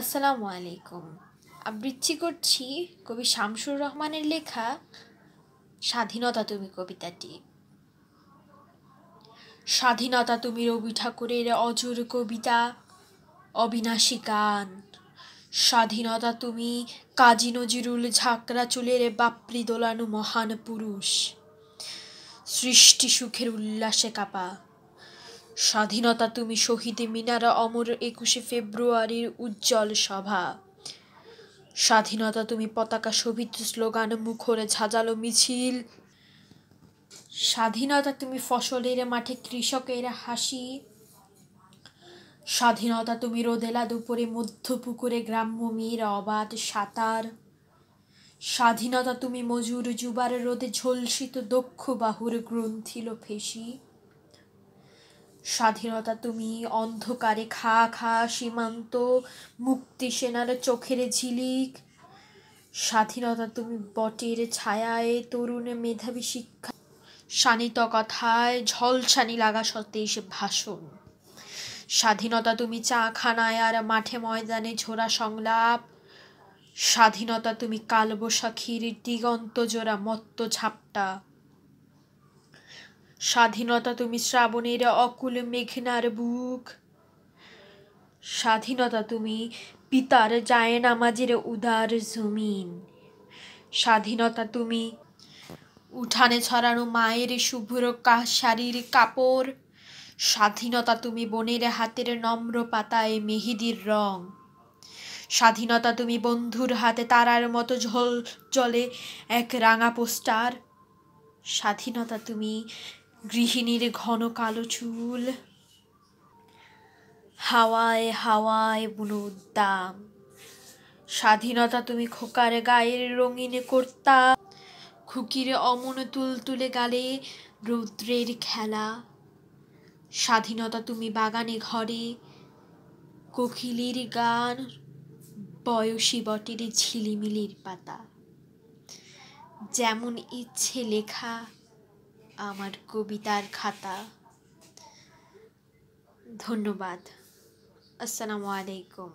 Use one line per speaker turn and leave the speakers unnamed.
আসসালামু আলাইকুম আবৃত্তি করছি কবি শামসুর রহমানের লেখা স্বাধীনতা তুমি কবিতাটি স্বাধীনতা তুমি রবি ঠাকুরের অজর কবিতা অবিনাশী গান স্বাধীনতা তুমি কাজী নজরুল ঝাঁকড়া চুলের বাপড়ি দোলানো মহান পুরুষ সৃষ্টি সুখের উল্লাসে কাপা স্বাধীনতা তুমি শহীদে মিনারা অমর একুশে ফেব্রুয়ারির উজ্জ্বল সভা স্বাধীনতা তুমি পতাকা শোভিত স্লোগান মুখরে ঝাঁঝালো মিছিল স্বাধীনতা তুমি ফসলের মাঠে কৃষকের হাসি স্বাধীনতা তুমি রোদেলা দুপুরে মধ্য পুকুরে গ্রাম্য মেয়ের অবাধ সাঁতার স্বাধীনতা তুমি মজুর যুবার রোদে ঝলসিত দক্ষ বাহুর গ্রন্থিল ফেসি স্বাধীনতা তুমি অন্ধকারে খা খা সীমান্ত মুক্তি সেনার চোখের ঝিলিক স্বাধীনতা তুমি বটের ছায়ায় তরুণে মেধাবী শিক্ষা শানিত কথায় ঝলছানি লাগা সতেজ এসে ভাষণ স্বাধীনতা তুমি চা খানায় আর মাঠে ময়দানে ঝোরা সংলাপ স্বাধীনতা তুমি কালবৈশাখীর দিগন্ত জোড়া মত্ত ঝাপটা স্বাধীনতা তুমি শ্রাবণের অকুল মেঘনার বুক স্বাধীনতা তুমি পিতার যায় নামাজের উদার জমিন স্বাধীনতা তুমি উঠানে ছড়ানো মায়ের শুভ্র শাড়ির কাপড় স্বাধীনতা তুমি বনের হাতের নম্র পাতায় মেহিদির রং স্বাধীনতা তুমি বন্ধুর হাতে তারার মতো ঝোল জলে এক রাঙা পোস্টার স্বাধীনতা তুমি গৃহিণীর ঘন কালো চুল হাওয়ায় হাওয়ায় বুনো উদ্দাম স্বাধীনতা তুমি খোকার গায়ের রঙিন কর্তা খুকির অমন তুল তুলে গালে রৌদ্রের খেলা স্বাধীনতা তুমি বাগানে ঘরে কোকিলির গান বয়সী বটের ঝিলিমিলির পাতা যেমন ইচ্ছে লেখা আমার কবিতার খাতা ধন্যবাদ আসসালামু আলাইকুম